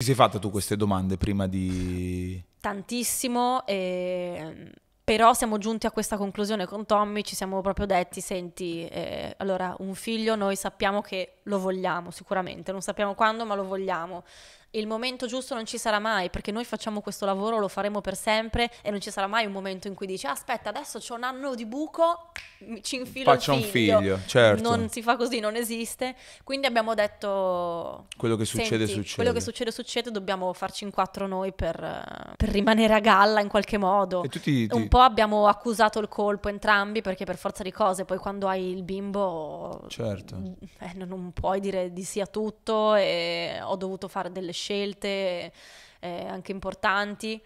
Ti sei fatta tu queste domande prima di... Tantissimo, eh, però siamo giunti a questa conclusione con Tommy, ci siamo proprio detti, senti, eh, allora un figlio noi sappiamo che lo vogliamo sicuramente, non sappiamo quando ma lo vogliamo, il momento giusto non ci sarà mai, perché noi facciamo questo lavoro, lo faremo per sempre e non ci sarà mai un momento in cui dici ah, aspetta adesso c'è un anno di buco, ci infilo Faccio un figlio. figlio certo. Non si fa così, non esiste. Quindi abbiamo detto... Quello che succede senti, succede. Quello che succede succede, dobbiamo farci in quattro noi per, per rimanere a galla in qualche modo. E tutti, ti... Un po' abbiamo accusato il colpo entrambi, perché per forza di cose poi quando hai il bimbo... Certo. Mm, eh, non puoi dire di sì a tutto e ho dovuto fare delle scelte scelte eh, anche importanti